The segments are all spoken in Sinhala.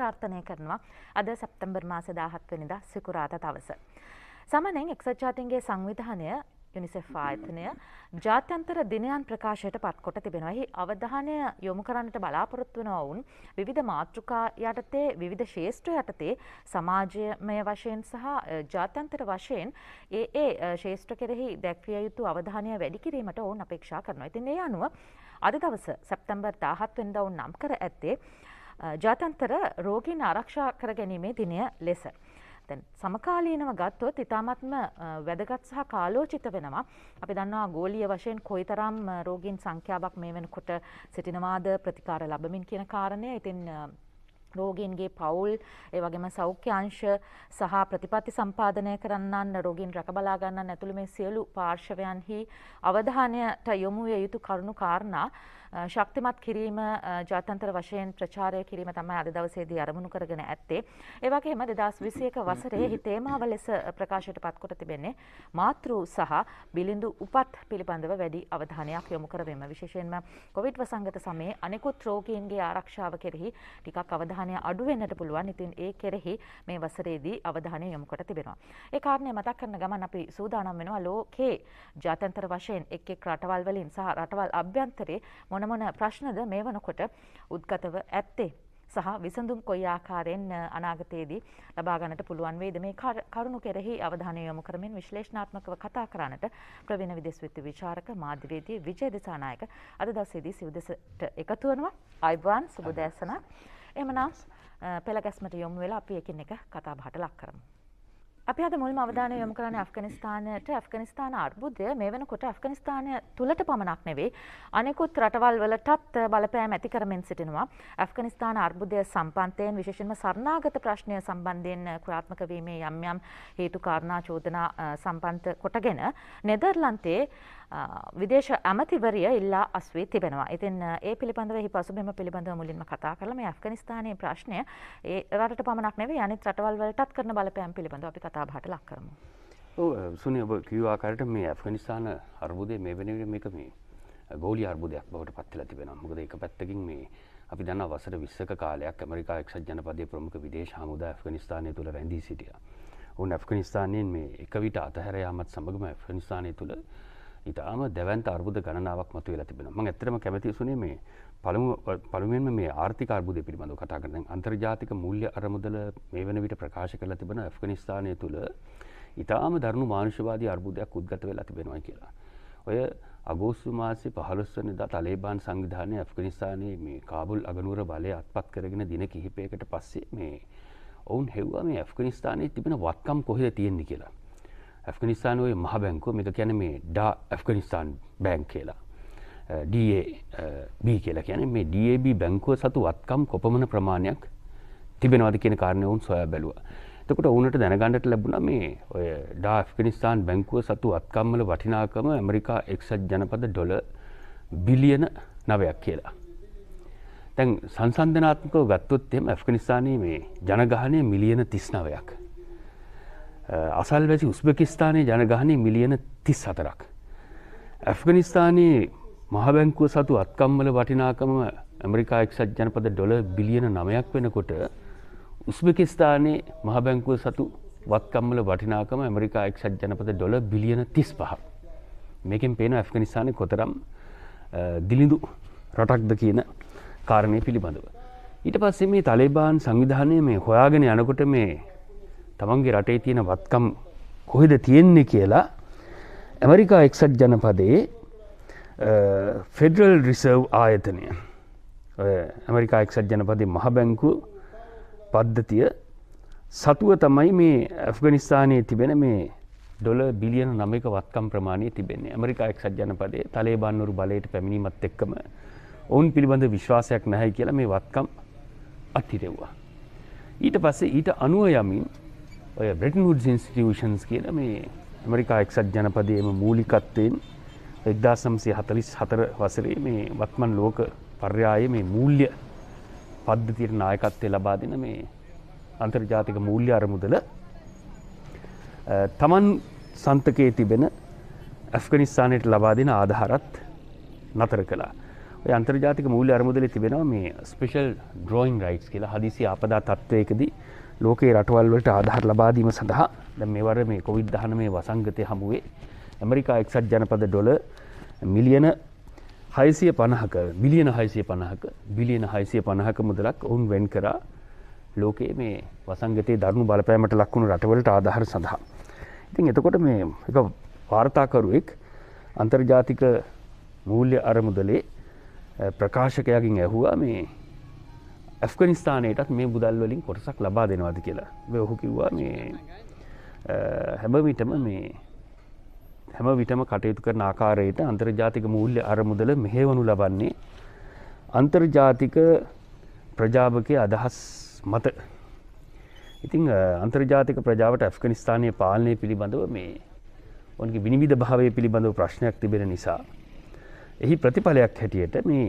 ප්‍රාර්ථනය කරනවා අද සැප්තැම්බර් මාස 17 වෙනිදා සිකුරාදා දවස. සමනෙන් එක්සත් ජාතීන්ගේ සංවිධානය යුනිසෙෆ් ආයතනය ජාත්‍යන්තර දිනයන් ප්‍රකාශයට පත්කොට තිබෙනවා. එහි අවධානය යොමු කරන්නට බලාපොරොත්තු වන ඔවුන් විවිධ මාතෘකා යටතේ විවිධ ශේෂ්ඨ යටතේ සමාජමය වශයෙන් සහ ජාත්‍යන්තර වශයෙන් ඒ ඒ ශේෂ්ඨ කෙරෙහි දැක්විය යුතු අවධානය වැඩි කිරීමට ඔවුන් අපේක්ෂා කරනවා. ඉතින් ඒ අනුව අද දවස සැප්තැම්බර් 17 වෙනිදා ඔවුන් නම් කර ඇත්තේ ජාතන්තර රෝගීන් ආරක්ෂා කර ගැනීමේ දිනය ලෙස. දැන් සමකාලීනව ගත්තොත් ඉතාමත්ම වැදගත් සහ කාලෝචිත වෙනවා. අපි දන්නවා ගෝලීය වශයෙන් කොයිතරම් රෝගීන් සංඛ්‍යාවක් මේ වෙනකොට සිටිනවාද ප්‍රතිකාර ලැබමින් කියන කාරණය. ඉතින් රෝගීන්ගේ පවුල් ඒ වගේම සෞඛ්‍ය අංශ සහ ප්‍රතිපත්ති සම්පාදනය කරන්නන් රෝගීන් රැකබලා ගන්නන් ඇතුළු මේ සියලු පාර්ශවයන්හි අවධානයට යොමු විය යුතු කරුණු කාරණා ශක්තිමත් කිරීම ජාත්‍යන්තර වශයෙන් ප්‍රචාරය කිරීම තමයි අද දවසේදී අරමුණු කරගෙන ඇත්තේ. ඒ වගේම 2021 වසරේ එහි තේමාව ලෙස ප්‍රකාශයට පත්කොට තිබෙන්නේ මාතෘ සහ බිලිඳු උපත් පිළිබඳව වැඩි අවධානයක් යොමු කරවීම. විශේෂයෙන්ම කොවිඩ් වසංගත සමයේ අනෙකුත් රෝගීන්ගේ ආරක්ෂාව කෙරෙහි ටිකක් අවධානය ප්‍රමාණය අඩු වෙන්නට පුළුවන්. ඉතින් ඒ කෙරෙහි මේ වසරේදී අවධානය යොමු කොට තිබෙනවා. ඒ කාරණය මතක් කරන ගමන් අපි සූදානම් වෙනවා ලෝකේ ජාත්‍යන්තර වශයෙන් එක් එක් රටවල් වලින් සහ රටවල් අභ්‍යන්තරේ මොන මොන ප්‍රශ්නද මේ වනකොට උද්ගතව ඇත්තේ සහ විසඳුම් කොයි ආකාරයෙන් අනාගතයේදී ලබා ගන්නට පුළුවන් වේද මේ කරුණු කෙරෙහි අවධානය යොමු කරමින් විශ්ලේෂණාත්මකව කතා කරන්නට ප්‍රවීණ විදේශ විත්ති විචාරක මාධ්‍යවේදී විජය දිසානායක අද දවසේදී සිවුදෙසට එකතු වෙනවා අයිබෝන් සුබ දැසනක් එමනම් පෙළ ගැස්මට යොමු වෙලා අපි එකින් එක කතා බහට ලක් කරමු. අපි අද මුල්ම අවධානය යොමු කරන්නේ ඇෆ්ගනිස්තානයට ඇෆ්ගනිස්තාන අර්බුදය මේ වෙනකොට ඇෆ්ගනිස්තානය තුලට පමණක් නෙවෙයි අනෙකුත් රටවල් වලටත් බලපෑම් ඇති කරමින් සිටිනවා ඇෆ්ගනිස්තාන අර්බුදය සම්පන්තයෙන් විශේෂයෙන්ම සරණාගත ප්‍රශ්නය සම්බන්ධයෙන් ක්‍රියාත්මක වීමේ යම් යම් හේතු කාරණා චෝදනා සම්බන්ධ කොටගෙන නෙදර්ලන්තයේ විදේශ ඇමතිවරිය ඉල්ලා අස්වී තිබෙනවා ඉතින් ඒ පිළිබඳව හි පසුබිම පිළිබඳව මුලින්ම කතා කරලම ඇෆ්ගනිස්ථානයේ ප්‍රශ්නය ඒ රට පමණක් නෙවේ අනිත් රටවල් වලටත් කරන බලපෑම් පිළිබඳව අපි කතා බහට ලක් කරමු සුනි ඔබ කිව්වාකාරට මේ ඇෆ්ගනිස්ථාන අර්බුදය මේ වෙනවිට මේක මේ ගෝලි අර්බුදයක් බවට පත්වෙලා තිබෙනවා මොකද එක පැත්තකින් මේ අපි දන්න වසර විස්සක කාලයක් ඇමරිකා එක්ෂත් ජනපදය ප්‍රමුඛ විදේශ හමුද ඇෆ්ගනිස්ථානය තුළ රැඳී සිටිය. ඔවුන් ඇෆ්ගනිස්ථානයෙන් මේ එක විට අතහැරයාමත් සමගම ඇෆ්ගනිස්ථානය තුළ ඉතාම දැවන්ත අර්බුද ගණනාවක් මතු වෙලා තිබෙන ම ඇතරම කැමති සුනේ මේ පළමු පළුවෙන්ම මේ ආර්ථික අර්බුදය පිළිබඳව කතා කරන අන්තර්ජාතික මූල්‍ය අරමුදල මේ වන විට ප්‍රකාශ කරලා තිබෙන ඇෆ්ගනිස්ථානය තුළ ඉතාම දරුණු මානුෂවාදී අර්බුදයක් උද්ගත වෙලා තිබෙනවා කියලා. ඔය අගෝස්තු මාසේ පහළොස්වන දා තලේබාන් සංවිධානය ඇෆ්ගනිස්ථානයේ මේ කාබුල් අගනුවර බලය අත්පත් කරගෙන දින කිහිපයකට පස්සේ මේ ඔවුන් හෙව්වා මේ ඇෆ්ගනිස්ථානයේ තිබෙන වත්කම් කොහෙද තියෙන්නේ කියලා. ඇෆගනිස්ාන ඔය මහ බැංකෝ මේක කැන මේ ඩා ඇෆගනිස්ාන් බැංක් කියලා DAB කියලා කියන මේ DAB බැංකුව සතු වත්කම් කොපමන ප්‍රමාණයක් තිබෙනවාද කියන කාරණයවුන් සොයා බැලුව තකට ඔවුනට දැනගණඩට ලැබුණ මේ ඔය ඩා ෆිනිස්ාන් බැංකුව සතු අත්කම්මල වටිනාකම ඇමරිකා එක්සත් ජනපද ඩොල බිලියන නවයක් කියලා තැන් සංසන්ධනාත්මකව ගත්තොත් එම ඇෆ්ගනිස්ානයේ මේ ජනගහනය මිලියන තිස්නාවයක් අසල්වැසි උස්බෙකිස්ථානයේ ජනගහනය මිලියන තිස් හතරක්. ඇෆ්ගනිස්ථානයේ මහබැංකුව සතු අත්කම්වල වටිනාකම ඇමරිකා එක්සත් ජනපද ඩොල බිලියන නමයක් වෙනකොට උස්බෙකිස්ථානයේ මහබැංකුව සතු වත්කම්වල වටිනාකම ඇමරිකා එක්සත් ජනපද ඩොල බිලියන තිස් පහ. මේකෙන් පේන ඇෆ්ගනිස්ථානය කොතරම් දිලිඳු රටක්ද කියන කාරණය පිළිබඳව. ඊට පස්සේ මේ තලේබාන් සංවිධානය මේ හොයාගෙන යනකොට මේ තමන්ගේ රටේ තියෙන වත්කම් කොහෙද තියෙන්නේ කියලා ඇමරිකා එක්සත් ජනපදයේ ෆෙඩරල් රිසර්ව් ආයතනය ඇමරිකා එක්සත් ජනපදේ මහබැංකු පද්ධතිය සතුව තමයි මේ ඇෆ්ගනිස්ථානයේ තිබෙන මේ ඩොල බිලියන නමක වත්කම් ප්‍රමාණය තිබෙන්නේ ඇමරිකා එක්සත් ජනපදේ තලේ බන්නරු බලයට පැමිණීමත් එක්කම ඔවුන් පිළිබඳ විශ්වාසයක් නැහැ කියලා මේ වත්කම් අතිරෙව්වා. ඊට පස්සේ ඊට අනුව යමින් ඔය බ්‍රටන් හුඩ් ඉන්ස්ටියෂන්ස් කියන මේ ඇමරිකා එක්සත් ජනපදයම මූලිකත්වයෙන් එක්දා සම්සේ හතලිස් හතර වසරේ මේ වත්මන් ලෝක පර්යාය මේ මූල්්‍ය පද්ධතියට නායකත්වය ලබා දෙන මේ අන්තර්ජාතික මූල්්‍ය අරමුදල තමන් සන්තකයේ තිබෙන ඇෆ්ගනිස්ානයට ලබා දෙන ආධහරත් නතර කලා අන්තර්ජාතික මූල්‍ය අරමුදල තිබෙනවා මේ ස්පිෂල් ඩ්‍රෝයින් රයිටස් කියලා හදිසි අපදා තත්ත්වයකදී ලෝකේ රටවල්වලට ආධහර ලබාදීම සඳහා දැ මෙවර මේ කොවිද් දහන මේ වසංගතය හමුවේ ඇමරිකා එක්සත් ජනපද ඩොල මිලියන හයිසිය පණහක බිලියන හයිසිය පණහක බිලියන හයිසිය පණහක මුදලක් ඔවුන් වෙන් කරා ලෝකයේ මේ වසංගතයේ දරුණු බලපෑමට ලක්වුණු රටවලට ආධහර සඳහා. ඉතින් එතකොට මේ එක වාර්තාකරුවෙක් අන්තර්ජාතික මූල්‍ය අරමුදලේ ප්‍රකාශකයකින් ඇහුවා මේ ඇෆ්ගනිස්ථානයටත් මේ බුදල් වලින් කොටසක් ලබා දෙනවාද කියලා ඔහු කිව්වා මේ හැමවිටම මේ හැම විටම කටයුතු කරන ආකාරයට අන්තර්ජාතික මූල්‍ය අරමුදල මෙහෙවනු ලබන්නේ අන්තර්ජාතික ප්‍රජාවකය අදහස් මත ඉතිං අන්තර්ජාතික ප්‍රජාවට ඇෆ්ගනිස්ථානය පාලනය පිළිබඳව මේ ඔන්ගේ විනිවිධ භාවය පිළිබඳව ප්‍රශ්නයක් තිබෙන නිසා එහි ප්‍රතිඵලයක් හැටියට මේ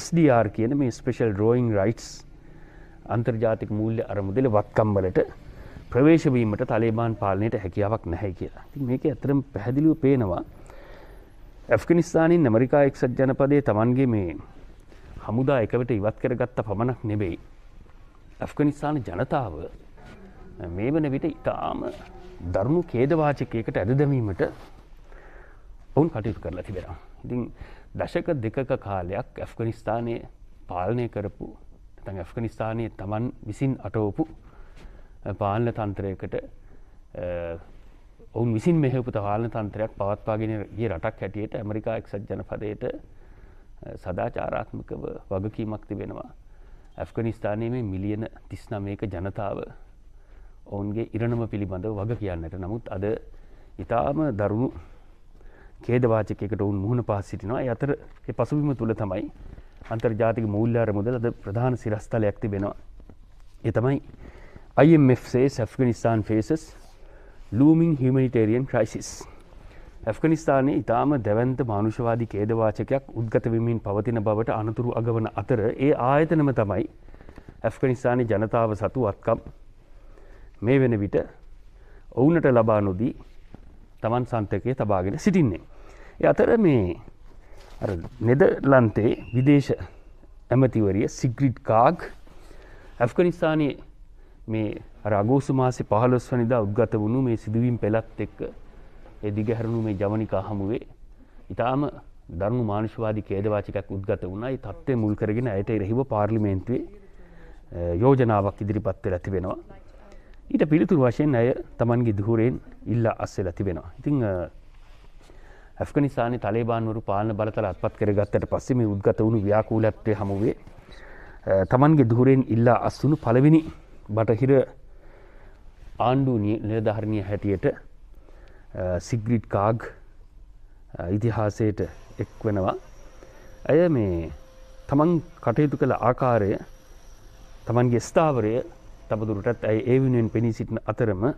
SDR කියන මේ ස්පෙෂල් රෝයිං රයිටස් අන්තර්ජාතික මූල්‍ය අරමුදල වත්කම්වලට ප්‍රවේශවීමට තලේබාන් පාලනයට හැකියාවක් නැහැ කියලා. ඉතින් මේක ඇත්තටම පැහැදිලිව පේනවා. ඇෆ්ගනිස්තානින් ඇමරිකා එක්සත් ජනපදයේ Tamanගේ මේ හමුදා එකවිට ඉවත් කරගත්ත පමණක් නෙවෙයි. ඇෆ්ගනිස්තාන ජනතාව මේ වන විට ඉතාම දරුණු කේදවාචකයකට ඇද දැමීමට ඔවුන් කටයුතු කරලා තිබෙනවා. ඉතින් දශක දෙකක කාලයක් ඇෆ්ගනිස්ථානය පාලනය කරපු තන් ඇෆ්ගනිස්ථානය තමන් විසින් අටවපු පාලන තන්ත්‍රයකට ඔවුන් විසින් මෙහපුත හාලන තන්ත්‍රයක් පවත්වාගෙන ගේ රටක් හැටියට ඇමරිකා එක්සත් ජනපදයට සදාචාරාත්මකව වගකීමක් තිබෙනවා ඇෆ්ගනිස්ථානයේ මේ මිලියන තිස්නමයක ජනතාව ඔවුන්ගේ ඉරණම පිළිබඳව වග කියන්නට නමුත් අද ඉතාම දරුණු ඛේදවාචකයකට වුන් මුහුණ පහස සිටිනවා. ඒ අතර ඒ පසුබිම තුල තමයි අන්තර්ජාතික මූල්‍ය අරමුදල අද ප්‍රධාන සිරස්තලයක් තිබෙනවා. ඒ තමයි IMF says Afghanistan faces looming humanitarian crisis. ඇෆ්ගනිස්ථානයේ ඉතාම දැවන්ත මානුෂවාදී කේදවාචකයක් උද්ගතවිමින් පවතින බවට අනතුරු අගවන අතර ඒ ආයතනම තමයි ඇෆ්ගනිස්ථානය ජනතාව සතු වත්කම් මේ වෙන විට ඔවුනට ලබා නොදී තමන් සන්තකය තබාගෙන සිටින්නේ. අතර මේ නෙදලන්තේ විදේශ ඇමතිවරිය සිග්‍රිට් කාග් ඇෆ්ගනිස්ථානයේ මේ රගෝසු මාසේ පහළොස් වනිදා උද්ගත වුණු මේ සිදුවීම් පෙළත් එක්ක එදිගැහැරුණු මේ ජවනිකා හමුවේ ඉතාම දරුණු මානුෂවාදී කේදවාචකයක් උද්ගත වුණයි තත්ත්වය මුල් කරගෙන ඇයට එරෙහිව පාර්ලිමේන්තුවේ යෝජනාවක් ඉදිරිපත් වෙලා තිබෙනවා. ඊට පිළිතුරු වශයෙන් ඇය තමන්ගේ දුහරෙන් ඉල්ලා අස්සෙලා තිබෙනවා. ඉතින් ඇෆ්ගනිස්ාන තලේබාන්වරු පාලන බලතල අත්පත් කරගත්තට පස්සෙම උද්ගත වුණු ව්‍යාකූලත්වය හමුවේ තමන්ගේ දුරෙන් ඉල්ලා අස්සුණු පළවෙනි බටහිර ආණ්ඩු නිලධාරණය හැටියට සිග්‍රිට් කාග් ඉතිහාසයට එක් වෙනවා ඇය මේ තමන් කටයුතු කළ ආකාරය තමන්ගේ ස්ථාවරය තබදුරටත් ඇයි ඒ වෙනුවෙන් පෙනී සිටින අතරම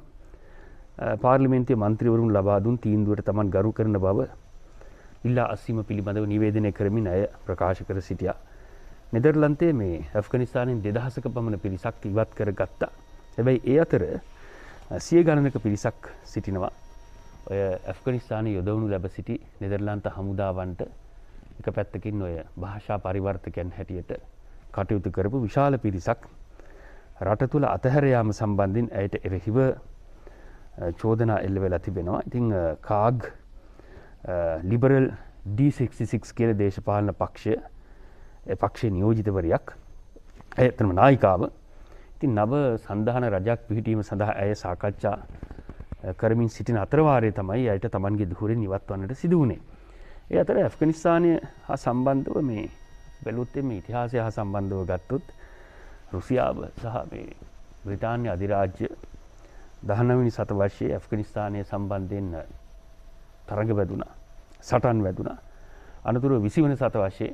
පාර්ලිමෙන්න්තේ මන්ත්‍රවරුන් ලබාදුන් තීන්දුවට තමන් ගරු කරන බව ඉල්ලා අස්සීම පිළිබඳව නිවේදනය කරමින් අය ප්‍රකාශ කර සිටියා. නෙදර්ලන්තේ මේ ඇෆ්ගනිස්ානෙන් දෙදහසක පමණ පිරිසක් ඉවත් කර ගත්තා. හැබැයි ඒ අතර සිය ගණනක පිරිසක් සිටිනවා. ඔය ඇෆ්ගනිස්ාන යොදවනු ලැබ සිටි නෙදර්ලාන්ත හමුදාවන්ට එක පැත්තකින් ඔය භාෂා පරිවර්තකයන් හැටියට කටයුතු කරපු විශාල පිරිසක් රට තුළ අතහැරයාම සම්බන්ධින් ඇයට එරෙහිව චෝදනා එල්ල වෙලා තිබෙනවා ඉතිං කාග් ලිබරල් D66 කියල දේශපාලන පක්ෂය පක්ෂය නියෝජිතවරයක් ඇතම නායිකාව ඉතින් නව සඳහන රජක් පිහිටීම සඳහා ඇය සාකච්ඡා කරමින් සිටින අතරවාරය තමයි අයට තමන්ගේ දුහරෙන් නිවත්වන්නට සිදුවනේ. ඒ අතර ඇෆ්ගනිස්ථානය හා සම්බන්ධව මේ බැලුත්තෙම ඉතිහාසය හා සම්බන්ධව ගත්තුත් රුසියාව සහ බ්‍රතාන්‍ය අධිරාජ්‍ය දහනවිනි සත වර්ෂයේ ඇෆ්ගනිස්ථානය සම්බන්ධයෙන් තරග වැදුනා සටන් වැදුනා අනතුරුව විසිවන සත වශයේ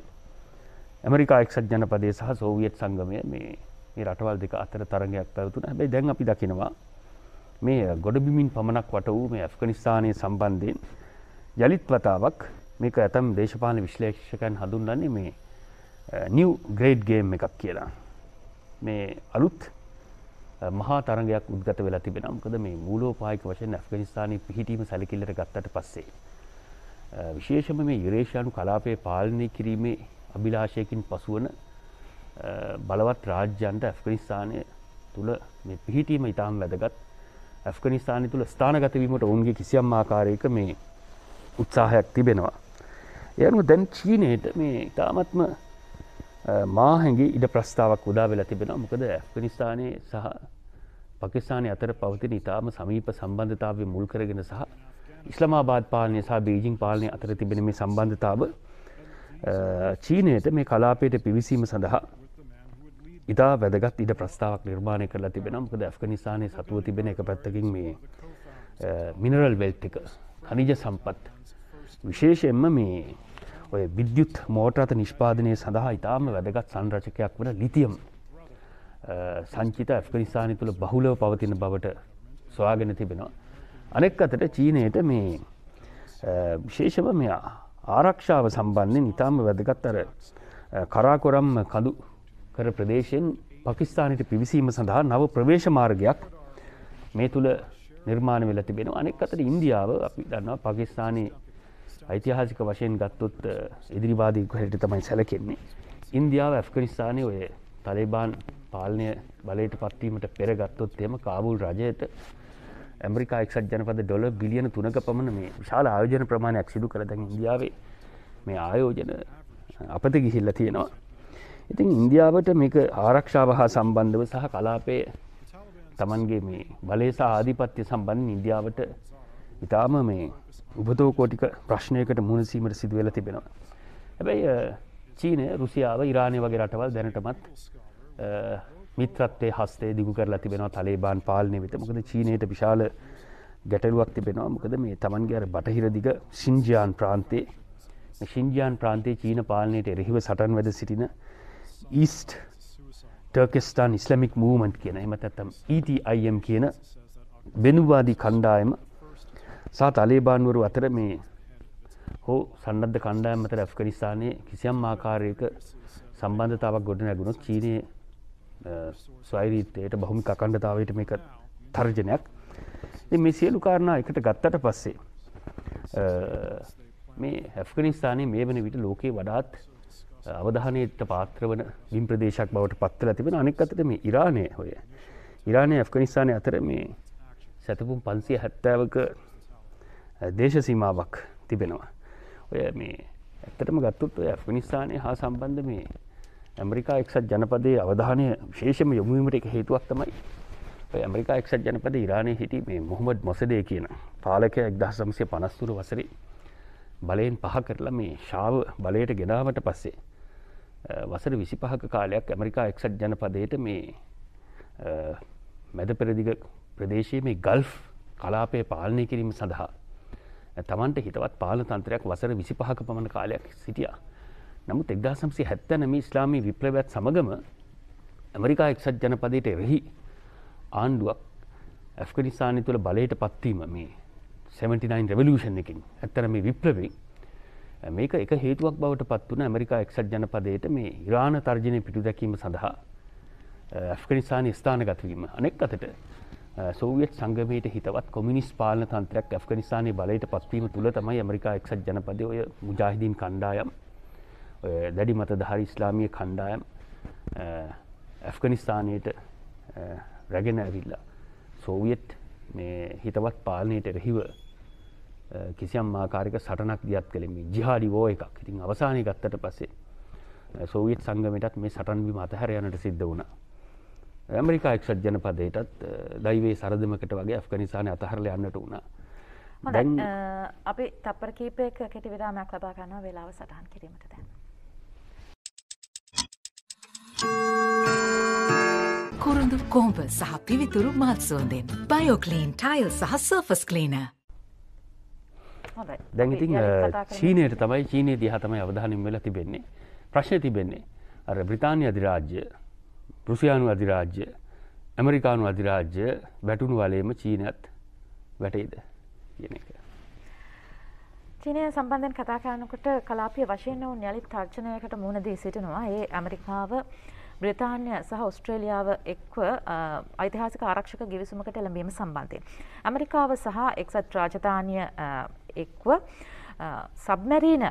ඇමරිකා එක්සත් ජනපදේ සහ සෝවියත් සංගමය මේ මේ රටවල් දෙක අතර තරගයක් පැවතුන හැබැයි දැන් අපි දකිනවා මේ ගොඩබිමින් පමණක් වට වූ මේ ඇෆ්ගනිස්ථානය සම්බන්ධයෙන් යළිත් වතාවක් මේක ඇතම් දේශපාලන විශ්ලේෂකයන් හඳුන්වන්නේ මේ නිව් ග්‍රේඩ් ගේම් එකක් කියලා මේ අලුත් මහා තරගයක් උද්ගත වෙලා තිබෙනවා. මොකද මේ මූලෝපායික වශයෙන් ඇෆ්ගනිස්තානයේ පිහිටීම සැලකිල්ලට ගත්තට පස්සේ විශේෂම මේ යුරේෂියානු කලාපය පාලනය කිරීමේ අභිලාෂයකින් පසුවන බලවත් රාජ්‍යන්ට ඇෆ්ගනිස්ථානය තුළ මේ පිහිටීම ඉතාම වැදගත් ඇෆ්ගනිස්ථානය තුළ ස්ථානගතවීමට ඔවුන්ගේ කිසියම් ආකාරයක මේ උත්සාහයක් තිබෙනවා. එයනු දැන් චීනයට මේ ඉතාමත්ම මාහැගේ ඉඩ ප්‍රස්ථාවක් උදා වෙලා තිබෙන මොකද ඇෆ්ගනිස්ථානයේ සහ පකිස්ානය අතර පවතින ඉතාම සමීප සම්බන්ධතාවය මුල් කරගෙන සහ ඉස්ලමාබාද් පාලනය සහ බීජිං පාලනය අතර තිබෙන මේ සම්බන්ධතාව චීනයට මේ කලාපයට පිවිසීම සඳහා ඉතා වැදගත් ඉඩ ප්‍රස්ථාවක් නිර්මාණය කරලා තිබෙනම් ද ඇෆ්ගනිස්ානය සතුව තිබෙන එක පැත්තකින් මේ මිනරල් වෙල්ටික හනිජ සම්පත් විශේෂෙන්ම මේ ඔය විද්‍යුත් මෝටරත නිෂ්පාදනය සඳහා ඉතාම වැදගත් සංරචකයක් වන ලිතියම් සංචිත ඇෆ්ගනිස්ථානය තුළ බහුලව පවතින බවට සොයාගෙන තිබෙනවා. අනෙක් අතට චීනයට මේ විශේෂව මෙ ආරක්ෂාව සම්බන්ධය නිතාම වැදගත් අර කරාකොරම් කඳු කර ප්‍රදේශයෙන් පකිස්ානයට පිවිසීම සඳහා නව ප්‍රවේශ මාර්ගයක් මේ තුළ නිර්මාණ වෙලා තිබෙන අනෙක් අතට ඉන්දියාව අපි දන්නවා පකිස්ානයේ ඓතිහාසික වශයෙන් ගත්තොත් ඉදිරිවාදී කොහට තමයි සැලකෙන්නේ ඉන්දියාව ඇෆ්ගනිස්ථානය ඔය තලේබාන් පාලනය බලයට පත්වීමට පෙර ගත්තොත් එම කාබුල් රජයට ඇමරිකා එක්සත් ජනපද ඩොල බිලියන තුනක පමණ මේ විශාල ආයෝජන ප්‍රමාණයක් සිදු කරදැන් ඉන්දියාවේ මේ ආයෝජන අපත ගිහිල්ල තියෙනවා. ඉතින් ඉන්දියාවට මේක ආරක්ෂාව හා සම්බන්ධව සහ කලාපය තමන්ගේ මේ බලේසා ආධිපත්‍ය සම්බන්ධ ඉන්දියාවට ඉතාම මේ උබතෝකෝටික ප්‍රශ්නයකට මුණසීමට සිදුවෙල තිබෙනවා. හැබැයි චීනය රුසියාව ඉරාණය වගේ රටවල් දැනටමත් මිත්‍රත්වය හස්තේ දිගු කරලා තිබෙනවා තලේබාන් පාලනය වෙත මොකද චීනයට විශාල ගැටලුවක් තිබෙනවා මොකද මේ තමන්ගේ අර බටහිර දිග සිංජයාන් ප්‍රාන්තේ ශිංජයාන් ප්‍රාන්තේ චීන පාලනයට එරෙහිව සටන් වැද සිටින ඊස්ට් ටර්කස්ටාන් ඉස්ලමික් මූමන්ට් කියන එමත ඇත්තම් ETIM කියන බෙනුවාදී කණ්ඩායම සා තලේබාන්වරු අතර මේ හෝ සන්නද්ධ කණ්ඩායම් අතර ඇෆ්ගනිස්ථානයේ කිසියම් ආකාරයක සම්බන්ධතාවක් ගොඩ නැගුණොත් චීනය ස්වයිරීතයට බහුමික අකණ්ඩතාවට මේක තර්ජනයක් මේ සියලු කාරණා එකට ගත්තට පස්සේ මේ හැෆ්ගනිස්ථානය මේ වන විට ලෝකයේ වඩාත් අවධානයට පාත්‍ර වන විින් ප්‍රදේශක් බවට පත්තල තිබෙන අනෙක් අතට මේ ඉරාණය හොය ඉරාණය ඇෆ්ගනිස්ථානය අතර මේ සැතපුම් පන්සිය හැත්තෑවක දේශසීමාවක් තිබෙනවා ඔය මේ ඇත්තටම ගත්තුත් ඔය ඇෆ්ගනිස්ථානය හා සම්බන්ධ මේ ඇමරිකා එක්සත් ජනපදේ අවධානය විශේෂම යොමුීමට එක හේතුවක් තමයි ඇමරිකා එක්සත් ජනපද ඉරාණය හිටි මේ මොහොමද මොසදේ කියන පාලකය එක්දහ සමසය පනස්තුර වසරේ බලයෙන් පහ කරලා මේ ශාව බලයට ගෙනාවට පස්සේ වසර විසි පහක කාලයක් ඇමරිකා එක්සත් ජනපදයට මේ මැද පෙරදිග ප්‍රදේශයේ මේ ගල්ෆ් කලාපය පාලනය කිරීම සඳහා තමන්ට හිතවත් පාල තන්ත්‍රයක් වසර විසි පහක පමණ කාලයක් සිටියා නමුත් එක්දා සම්සි හැත්තැනම ඉස්ලාමී විප්ලවැත් සමගම ඇමරිකා එක්සත් ජනපදයට එරෙහි ආණ්ඩුවක් ඇෆ්ගනිස්ානය තුළ බලයට පත්වීම මේ 79 රෙවලූෂන් එකින් ඇත්තරම විප්ලවෙන් මේක එක හේතුවක් බවට පත් වන ඇමරිකා එක්සත් ජනපදයට මේ ඉරාණ තර්ජනය පිටු දැකීම සඳහා ඇෆ්ගනිස්ාන ස්ථානගතවීම අනෙක් අතට සෝවියත් සංගමයට හිතවත් කොමිනිස් පාලන තන්ත්‍රයක් ඇෆ්ගනිස්ානය බලයට පත්වීම තුළ තමයි ඇමරිකා එක්සත් ජනපදය ඔය මුජාහිදීන් කණ්ඩායම් දැඩි මතධාරි ඉස්ලාමිය කණ්ඩායම් ඇෆ්ගනිස්ථානයට රැගෙන ඇවිල්ලා සෝවියට් මේ හිතවත් පාලනයට එරහිව කිසියම් ආකාරික සටනක් දියත් කළෙමි ජිහාඩි වෝ එකක් ඉතින් අවසානය ගත්තට පස්සේ සෝවියට් සංගමටත් මේ සටන්වි මතහැර යනට සිද්ධ වුණ ඇමරිකා එක්ෂත් ජනපදයටත් දයිවේ සරදමකට වගේ ඇෆ්ගනිසානය අතහරල යන්නට වුණා හොඳ අපි තප්පර කීපයක කෙටි විරාමයක් ලබා ගන්නවා වෙලාව සටහන් කිරීමට දැන් කුරුඳු කෝඹ සහ පිවිතුරු මාත්සුවන්දෙන් බයෝකලීන් ටයිල් සහ සර්ෆස් කලීන දැඟඉතින් චීනයට තමයි චීනය දිහතමයි අවධානින් වෙලා තිබෙන්නේ ප්‍රශ්න තිබෙන්නේ අර බ්‍රතාානය අධිරාජ්‍ය රුසියානු අධිරාජ්‍ය ඇමරිකානු අධිරාජ්‍ය වැටුණු වලේම චීනත් වැටේද කියන එක චීනය සම්බන්ධයෙන් කතා කරනකොට කලාපය වශයෙන් ඔවුන් යළිත් තර්ජනයකට මුහුණ දී සිටිනවා. ඒ ඇමරිකාව බ්‍රතාන්‍ය සහ ඔස්ට්‍රේලියාව එක්ව ඓතිහාසික ආරක්ෂක ගිවිසුමකට එළඹීම සම්බන්ධයෙන්. ඇමරිකාව සහ එක්සත් රාජධානිය එක්ව සබ්මැරීන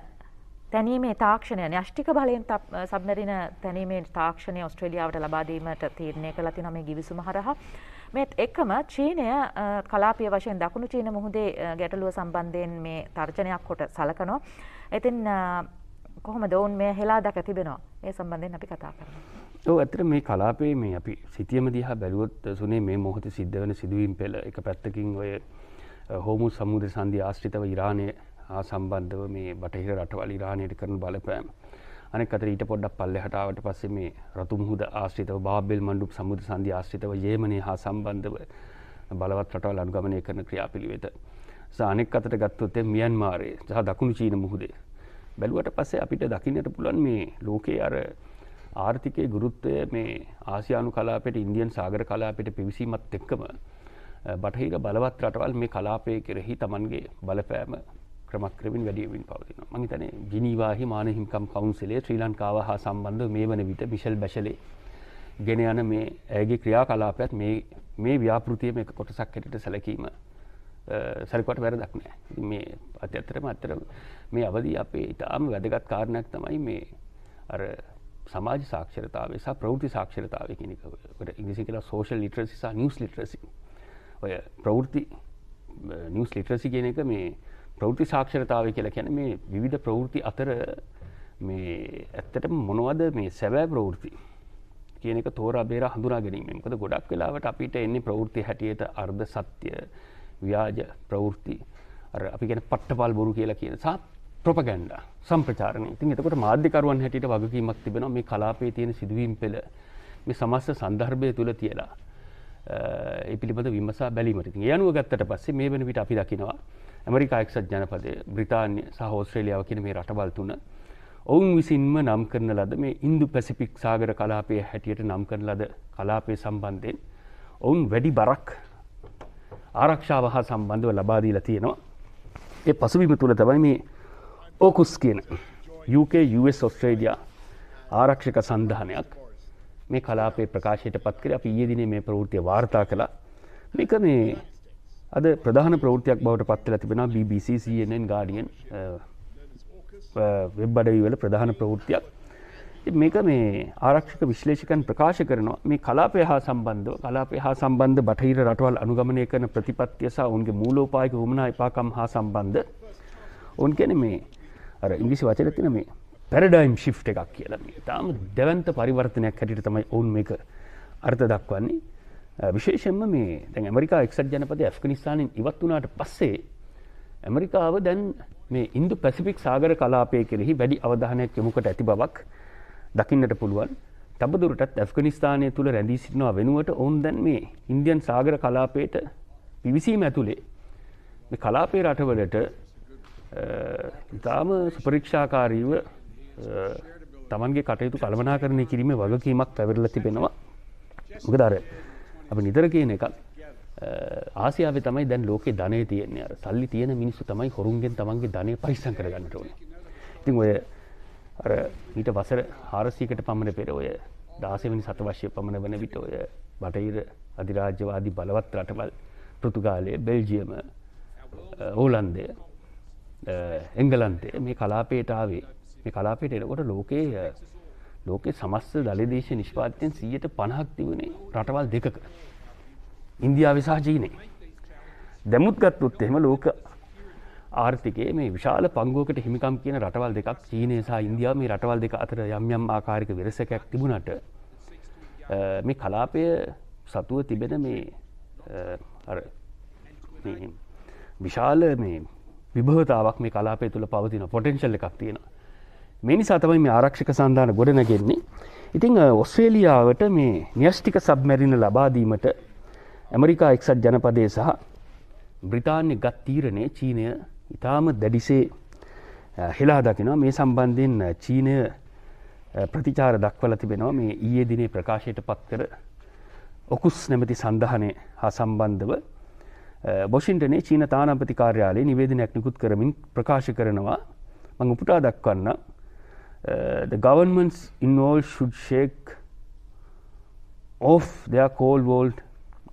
තැනීමේ තාක්ෂණය න්‍යෂ්ටික බලයෙන් සබ්මැරින තැනීමේ තාක්ෂණය ඔස්ට්‍රේලියාවට ලබාදීමට තීරණය කළ තිනම මේ ගිවිසුම හරහා මෙත් එකම චීනය කලාපිය වශයෙන් දකුණු චීන මුහුදේ ගැටලුව සම්බන්ධයෙන් මේ තර්ජනයක් කොට සලකනෝ. ඇතින් කොහොම දවුන් මේ හෙලා දක තිබෙනවා ඒ සම්බන්ධයෙන් අපි කතා කරන. ඔ ඇතර මේ කලාපේ මේ අපි සිතියම දිහා බැලුවොත් සුනේ මේ මොහොත සිද්ධ වන සිදුවීම් පෙළ එක පැත්තකින් ඔය හෝමු සමුද සන්ධි ආශ්‍රිතව ඉරාණය සම්බන්ධව මේ බටහිර රටවල් ඉරාණයට කරන බලපෑම. අනෙක් අතර ඊට පොඩ්ඩක් පල්ලෙහාට ආවට පස්සේ මේ රතු මුහුද ආශ්‍රිතව බාබෙල් මණ්ඩුප් සමුද්‍ර සංධි ආශ්‍රිතව යේමනයේ හා සම්බන්ධව බලවත් රටවල් අනුගමනය කරන ක්‍රියාපිළිවෙත. අනෙක් අතට ගත්තොත් මියන්මාරයේ සහ දකුණු චීන මුහුදේ. බැලුවට පස්සේ අපිට දකින්නට පුළුවන් මේ ලෝකයේ අර ආර්ථිකයේ ගුරුත්වය මේ ආසියානු කලාපයට ඉන්දියන් සාගර කලාපයට පිවිසීමත් එක්කම බටහිර බලවත් රටවල් මේ කලාපය කෙරෙහි තමන්ගේ බලපෑම ක්‍රමක්‍රමින් වැඩියමින් පවතින මං හිතන්නේ ජිනීවාහි මාන හිමිකම් කවුන්සිලේ ශ්‍රී ලංකාව හා සම්බන්ධව මේ වන විට මිෂෙල් බැෂලේ ගෙන යන මේ ඇගේ ක්‍රියාකලාපයත් මේ මේ ව්‍යාපෘතිය මේ කොටසක් හැටියට සැලකීම සැලකුවට වැරදක් නෑ මේ අත්‍යතරම අත්තර මේ අවදී අපේ ඉතාම වැදගත් කාරණයක් තමයි මේ අර සමාජ සාක්ෂරතාවේ සහ ප්‍රවෘති සාක්ෂරතාවය කෙනෙක ඉංග්‍රීසි කියලා සෝෂල් ලිටරසි සහ නිවස් ලිටරසි ඔය ප්‍රවෘත්ති නිවස් ලිටරසි කියන එක මේ ප්‍රෘති සාක්ෂරතාව කියලා කියන මේ විවිධ ප්‍රවෘති අතර මේ ඇත්තට මොනවද මේ සැබෑ ප්‍රවෘති කියනක තෝර බේර හඳුනා ගැනීමකද ගොඩක් වෙලාවට අපිට එන්නේ ප්‍රවෘති හැටියට අර්ධ සත්‍ය ව්‍යාජ ප්‍රවෘති අපි ගැන පට්ටපල් බොරු කියලා කියන සා ප්‍රොපගැන්ඩ සම්ප්‍රචාරණය ඉතින් එතකොට මාධ්‍යකරුවන් හැටියට වගකීමක් තිබෙනවා මේ කලාපේ තියෙන සිදුවීම් පෙළ මේ සමස්ත සන්දර්භය තුළ තියලා ඒ පිළිබඳ විමසා බැලීමට ඉතින් ඒ අනුව ගත්තට පස්සේ මේ වෙන විට අපි දකිනවා ඇමරිකා එක්සත් ජනපදය බ්‍රතාන්‍ය සහෝස්ත්‍රේලියාව කියන මේ රටවල් තුන ඔවුන් විසින්ම නම් කරන ලද මේ ඉන්දු පැසිපික් සාගර කලාපය හැටියට නම් කරන ලද කලාපය සම්බන්ධයෙන් ඔවුන් වැඩි බරක් ආරක්ෂාව හා සම්බන්ධව ලබාදීලා තියෙනවා ඒ පසුබිම තුළ තමයි මේ ඕකුස් කියන UKUS ඔස්ට්‍රේඩියා ආරක්ෂක සන්ධානයක් මේ කලාපේ ප්‍රකාශයට පත්කර අප ඊයේ දිනේ මේ ප්‍රවෘතිය වාර්තා කළා මේක මේ අද ප්‍රධාන ප්‍රෘතියක් බවට පත්වෙලා තිබෙන BBCCNN ගාඩියෙන් වෙබ් අඩවිවල ප්‍රධාන ප්‍රවෘත්තියක් මේක මේ ආරක්ෂක විශ්ලේෂකන් ප්‍රකාශ කරනවා මේ කලාපය හා සම්බන්ධ කලාපය හා සම්බන්ධ බටහිර රටවල් අනුගමනය කරන ප්‍රතිපත්තිය සහ ඔවුන්ගේ මූලෝපායක වමනා එපාකම් හා සම්බන්ධ ඔවුන් කියන මේ අර ඉංගිසි වචන තින මේ පැරඩයිම් ශිප් එකක් කියලා මේ තාම දැවන්ත පරිවර්තනයක් හැටිට තමයි ඔවුන් මේක අර්ථ දක්වන්නේ විශේෂෙන්ම මේ දැන් ඇමරිකා එක්සත් ජනපද ඇෆ්ගනිස්ානින් ඉවත් වනාට පස්සේ ඇමරිකාව දැන් මේ ඉන්දු පැසිෆික් සාගර කලාපය කෙරෙහි වැඩි අවධානයක් යොමුකට ඇති බවක් දකින්නට පුළුවන් තබදුරටත් ඇෆ්ගනිස්ථානය තුළ රැඳී සිටිනවා වෙනුවට ඔවුන් දැන් මේ ඉන්දියන් සාගර කලාපයට පිවිසීම ඇතුළේ මේ කලාපේ රටවලට ඉතාම සුපරීක්ෂාකාරීව තමන්ගේ කටයුතු කළමනා කරණය කිරීම වගකීමක් පැවරල තිබෙනවා මොකදර අප නිතර කියන එකක් ආසියාව තමයි දැන් ලෝකේ ධනය තියන්නේ අර සල්ලි තියෙන මිනිස්සු තමයි හොරුන්ගෙන් තමන්ගේ ධනය පරිස්සම් කරගන්නට ඕනේ. ඉතින් ඔය අර ඊට වසර 400කට පමණ පෙර ඔය 16 වෙනි සතවර්ෂයේ පමණ වෙන විට ඔය බටහිර අධිරාජ්‍යවාදී බලවත් රටවල් පෘතුගාලය, බෙල්ජියම, ඕලන්දය, එංගලන්තය මේ කලාපයට ආවේ. මේ කලාපයට එනකොට ලෝකේ ලෝකෙ සමස්ස දළදේශ නිෂ්පාතියෙන් සීයට පණහක් තිබුණේ රටවල් දෙකක. ඉන්දියා විසා ජීනේ. දැමුත් ගත්තුත් එහෙම ලෝක ආර්ථිකයේ මේ විශාල පංගුවකට හිමිකම් කියන රටවල් දෙකක් චීනය සහ ඉන්දියා මේ රටවල් දෙක අතර යම් යම් ආකාරික වෙරසකයක් තිබුණට මේ කලාපය සතුව තිබෙන මේ විශාල මේ විභවතාවක් මේ කලාපය තුළ පවතින පොටෙන්ශල් එකක් තියෙනවා මිනිසා තමයි මේ ආරක්ෂක සන්ධාන ගොඩනගෙන්නේ ඉතිං ඔස්ට්‍රේලියාවට මේ න්‍යෂ්ටික සබ්මැරින ලබාදීමට ඇමරිකා එක්සත් ජනපදය සහ බ්‍රිතාන්‍ය ගත් තීරණය චීනය ඉතාම දැඩිසේ හෙලා දකිනවා මේ සම්බන්ධයෙන් චීනය ප්‍රතිචාර දක්වල තිබෙනවා මේ ඊයේ දිනේ ප්‍රකාශයට පත්කර ඔකුස් නැමති සඳහනය හා සම්බන්ධව බොෂින්ටනේ චීන තානපති කාර්යාලයේ නිවේදනයක් නිකුත් කරමින් ප්‍රකාශ කරනවා මං උපුටා දක්වන්න uh, the governments involved should shake off their cold war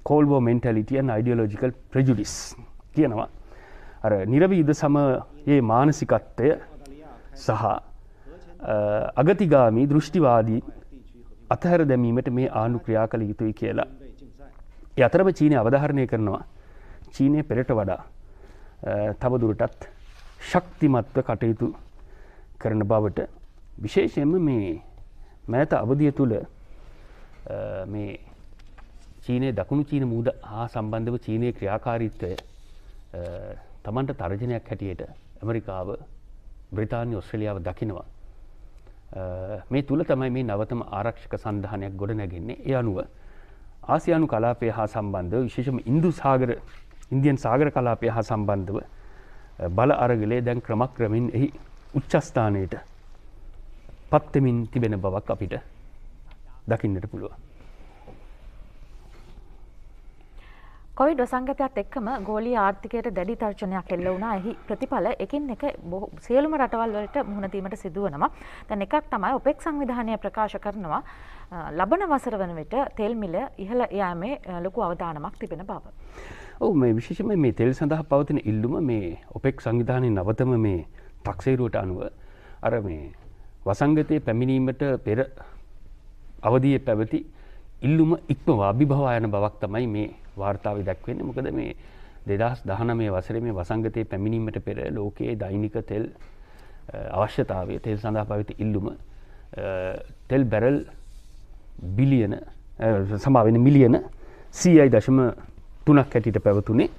cold war mentality and ideological prejudice කියනවා අර නිරව යුද සමයේ මානසිකත්වය සහ uh, අගතිගාමී දෘෂ්ටිවාදී අතහැර දැමීමට මේ ආණු ක්‍රියා කළ යුතුයි කියලා. අතරම චීනය අවධාරණය කරනවා චීනය පෙරට වඩා uh, තවදුරටත් ශක්තිමත්ව කටයුතු කරන බවට විශේෂයෙන්ම මේ මෑත අවධිය තුළ මේ චීනය දකුණු චීන මුූද හා සම්බන්ධව චීනය ක්‍රියාකාරීත්වය තමන්ට තර්ජනයක් හැටියට ඇමරිකාව බ්‍රතාානය ඔස්ට්‍රලියාව දකිනවා. මේ තුළ තමයි මේ නවතම ආරක්ෂක සඳහනයක් ගොඩ නැගෙන්නේ ඒ අනුව ආසියානු කලාපය හා සම්බන්ධව විශේෂම ඉන්දු සාගර ඉන්දියන් සාගර කලාපය හා සම්බන්ධව බල අරගලේ දැන් ක්‍රමක් ක්‍රමින් එහි උච්චස්ථානයට පත්වෙමින් තිබෙන බවක් අපිට දකින්නට පුළුවන්. කොයිඩ් වසංගතයක්ත් එක්කම ගෝලි ආර්ථිකයට දැඩි තර්චනයක් එල්ල වුණා එහි ප්‍රතිඵල එකින් එක සියලුම රටවල් වලට මුහුණදීමට සිදුවනවා. දැන් එකක් තමයි ඔපෙක් සංවිධානය ප්‍රකාශ කරනවා ලබන වසර වන විට තෙල් මිල ඉහළ යෑමේ ලොකු අවධානමක් තිබෙන බව. ඔව් මේ විශේෂම මේ තෙල් සඳහා පවතින ඉල්ලුම මේ ඔපෙක් සංවිධානය නවතම මේ තක්සේරුවට අනුව අර මේ වසංගතය පැමිණීමට පෙර අවධිය පැවති ඉල්ලුම ඉක්මවා අභිභවායන බවක් තමයි මේ වාර්තාව දැක්වෙන්න මොකද මේ දෙදස් දහන මේ වසර මේ වසංගතය පැමිණීමට පෙර ලෝකයේ දෛනික තෙල් අවශ්‍යතාවය තෙල් සඳහා පවිත ඉල්ලුම තෙල් බැරල් බිලියන සමාවෙන මිලියන සීයි දශම තුනක් හැටිට පැවතුනේ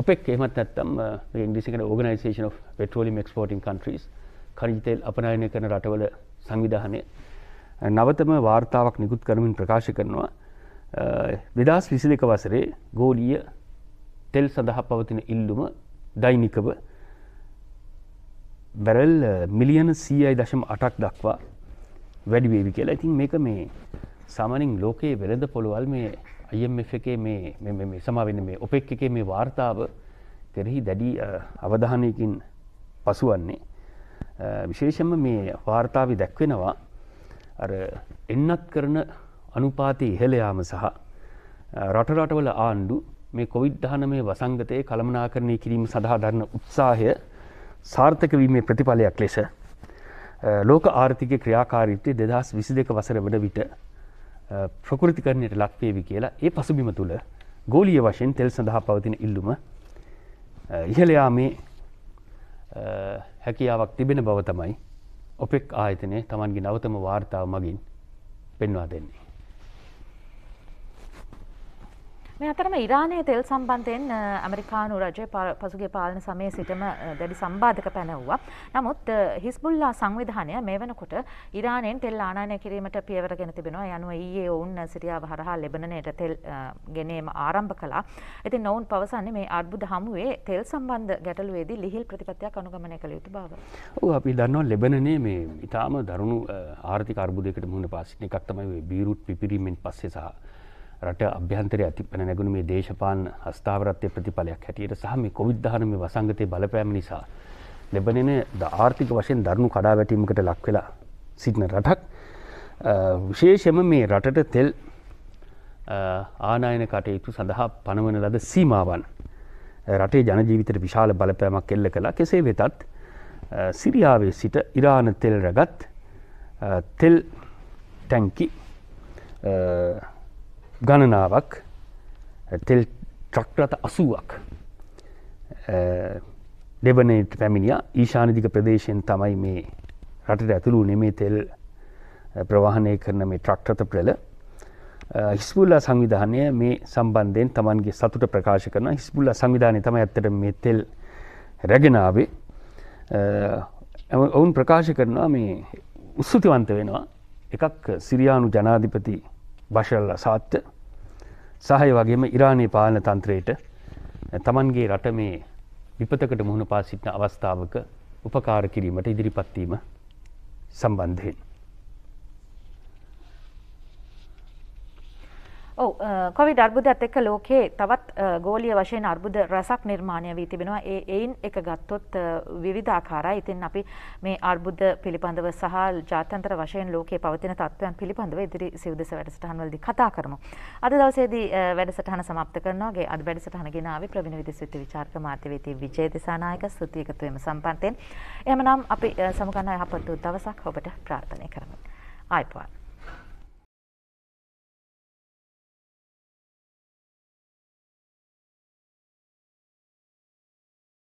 ඔපෙක් එහමත් ඇත්තම් ඉන්ඩිසිකට organisation of petroleum exporting countries කනිජ තෙල් අපනයනය කරන රටවල සංවිධානය නවතම වාර්තාවක් නිකුත් කරමින් ප්‍රකාශ කරනවා දෙදස් විසි දෙක වසරේ ගෝලිය තෙල් සඳහා පවතින ඉල්ලුම දෛනිකව බැරල් මිලියන සීයි දශම අටක් දක්වා වැඩිවේවි කියලා ඉතින් මේක මේ සාමනින් ලෝකයේ වෙළඳ පොළොවල් මේ අයම් එකේ මේ සමාවෙන මේ ඔපෙක් එකේ මේ වාර්තාව කෙරෙහි දැඩි අවධානයකින් පසුවන්නේ විශේෂම මේ වාර්තාව දැක්වෙනවා අර එන්නත් කරන අනුපාති ඉහළයාම සහ රටරටවල ආණ්ඩු මේ කොවිද්ධාන මේ වසංගතය කළමනාකරණය කිරීම සඳහා දරන්න උත්සාහය සාර්ථක වීමේ ප්‍රතිඵලයක් ලෙස ලෝක ආර්ථික ක්‍රියාකාරීත්වය දෙදස් විසි දෙක වසර වන විට ප්‍රකෘතිකරණයට ලක්වේවි කියලා ඒ පසුබිම තුළ ගෝලිය වශයෙන් තෙල් සඳහා පවතින ඉල්ලුම ඉහලයා මේ හැකියාවක් තිබෙන බව තමයි ඔපෙක් ආයතනය තමන්ගේ නවතම වාර්තාව මගින් පෙන්වා දෙන්නේ. මේ අතරම ඉරානය තෙල් සම්බන්ධයෙන් ඇමරිකානු රජය පසුගේ පාලන සමය සිටම දැඩි සම්බාධක පැනව්වා. නමුත් හිස්බුල්ලා සංවිධානය මේ වෙනකොට ඉරානයෙන් තෙල් ආනායනය කිරීමට පියවරගෙන තිබෙනවා යනුව ඊයේ ඔවුන් සිරියාව හරහා ලෙබනනයට තෙල් ගෙනීම ආරම්භ කළා. ඉතින් ඔවුන් පවසන්නේ මේ අර්බුද හමුවේ තෙල් සම්බන්ධ ගැටලුවේදී ලිහිල් ප්‍රතිපත්තියක් අනුගමනය කළ යුතු බව. ඔව් අපි දන්නවා ලෙබනනේ මේ ඊටාම දරුණු ආර්ථික අර්බුදයකට මුහුණ පාසින එකක් තමයි බීරුට් පිපිරීමෙන් පස්සේ සහ රට අභ්‍යන්තරය ඇති පැන නැගුණු මේ දේශපාලන අස්ථාවරත්වය ප්‍රතිඵලයක් හැටියට සහ මේ කොවිද්ධාන මේ වසංගතය බලපෑම නිසා ලැබෙනෙන ද ආර්ථික වශයෙන් දරුණු කඩා වැටීමකට ලක්වෙලා සිටින රටක් විශේෂම මේ රටට තෙල් ආනායන කටයුතු සඳහා පනවන ලද සීමාවන් රටේ ජනජීවිතට විශාල බලපෑමක් එල්ල කලා කෙසේ වෙතත් සිරියාවේ සිට ඉරාන තෙල් රැගත් තෙල් ටැන්කි ගණනාවක් තෙල් ට්‍රක්ටරත අසුවක් දෙවනයට පැමිණිය ඊශානදික ප්‍රදේශයෙන් තමයි මේ රටට ඇතුළු නෙමේ තෙල් ප්‍රවාහනය කරන මේ ට්‍රක්ටත ප්‍රල හිස්පුල්ලා සංවිධානය මේ සම්බන්ධයෙන් තමන්ගේ සතුට ප්‍රකාශ කරන හිස්පුල්ල සංවිධානය තම ඇතට මේ තෙල් රැගෙනාවේ ඔවුන් ප්‍රකාශ කරනවා මේ උස්සතිවන්ත වෙනවා එකක් සිරියානු ජනාධිපති බශල් සාත්‍ය සහය වගේම ඉරානය පාලන තන්ත්‍රයට තමන්ගේ රට මේ විපතකට මුහුණ පා සිටින අවස්ථාවක උපකාර කිරීමට ඉදිරිපත්වීම සම්බන්ධයෙන්. කොවිඩ් අර්බුදත් එක්ක ලෝකයේ තවත් ගෝලිය වශයෙන් අර්බුද රැසක් නිර්මාණය වී තිබෙනවා ඒ එයින් එක ගත්තොත් විවිධාකාරයි ඉතින් අපි මේ අර්බුද පිළිබඳව සහ ජාත්‍යන්තර වශයෙන් ලෝකයේ පවතින තත්ත්වයන් පිළිබඳව ඉදිරි සිව්දෙස වැඩසටහන්වලදී කතා කරමු. අද දවසේදී වැඩසටහන සමාප්ත කරනවාගේ අද වැඩසටහන ගෙනාවේ ප්‍රවීණ විදේශ විචාරක මාධ්‍යවේදී විජේ දිසානායක ස්තුති එකතු වීම සම්පන්තෙන්. එහෙමනම් අපි සමුගන්නා යහපත් දවසක් ඔබට ප්‍රාර්ථනා කරමු. ආයිපුවා